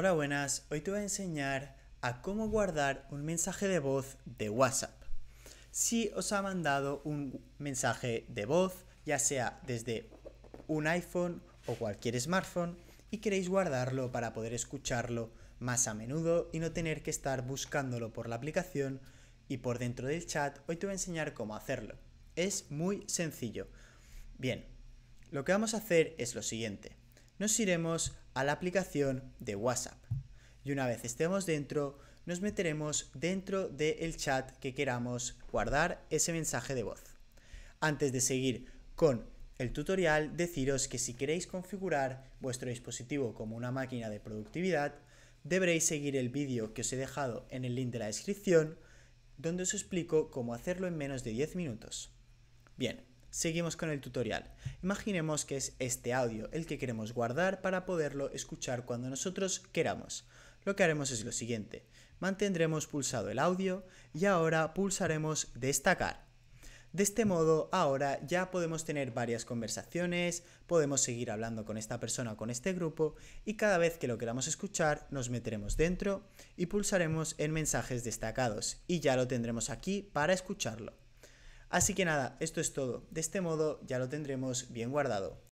Hola buenas, hoy te voy a enseñar a cómo guardar un mensaje de voz de WhatsApp. Si os ha mandado un mensaje de voz, ya sea desde un iPhone o cualquier smartphone, y queréis guardarlo para poder escucharlo más a menudo y no tener que estar buscándolo por la aplicación y por dentro del chat, hoy te voy a enseñar cómo hacerlo. Es muy sencillo. Bien, lo que vamos a hacer es lo siguiente nos iremos a la aplicación de WhatsApp. Y una vez estemos dentro, nos meteremos dentro del chat que queramos guardar ese mensaje de voz. Antes de seguir con el tutorial, deciros que si queréis configurar vuestro dispositivo como una máquina de productividad, deberéis seguir el vídeo que os he dejado en el link de la descripción, donde os explico cómo hacerlo en menos de 10 minutos. Bien, Seguimos con el tutorial. Imaginemos que es este audio el que queremos guardar para poderlo escuchar cuando nosotros queramos. Lo que haremos es lo siguiente. Mantendremos pulsado el audio y ahora pulsaremos destacar. De este modo, ahora ya podemos tener varias conversaciones, podemos seguir hablando con esta persona o con este grupo y cada vez que lo queramos escuchar nos meteremos dentro y pulsaremos en mensajes destacados y ya lo tendremos aquí para escucharlo. Así que nada, esto es todo. De este modo ya lo tendremos bien guardado.